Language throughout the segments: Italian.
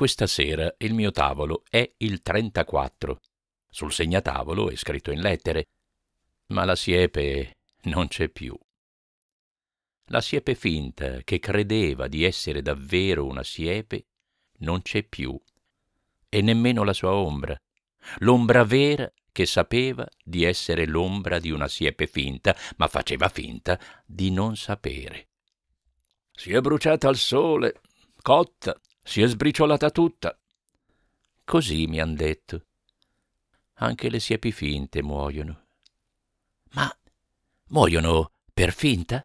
Questa sera il mio tavolo è il 34. Sul segnatavolo è scritto in lettere. Ma la siepe non c'è più. La siepe finta, che credeva di essere davvero una siepe, non c'è più. E nemmeno la sua ombra. L'ombra vera che sapeva di essere l'ombra di una siepe finta, ma faceva finta di non sapere. Si è bruciata al sole, cotta, si è sbriciolata tutta. Così mi han detto. Anche le siepi finte muoiono. Ma muoiono per finta?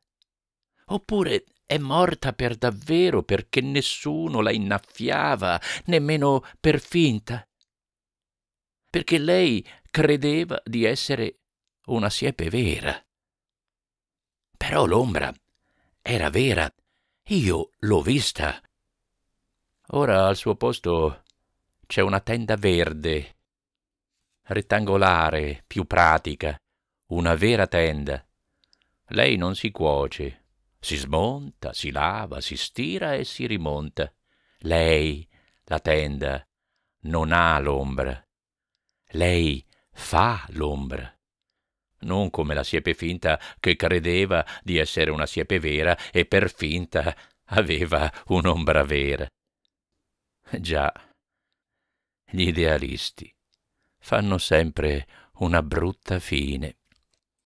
Oppure è morta per davvero perché nessuno la innaffiava, nemmeno per finta? Perché lei credeva di essere una siepe vera. Però l'ombra era vera. Io l'ho vista Ora al suo posto c'è una tenda verde, rettangolare, più pratica, una vera tenda. Lei non si cuoce, si smonta, si lava, si stira e si rimonta. Lei, la tenda, non ha l'ombra. Lei fa l'ombra. Non come la siepe finta che credeva di essere una siepe vera e per finta aveva un'ombra vera. Già, gli idealisti fanno sempre una brutta fine.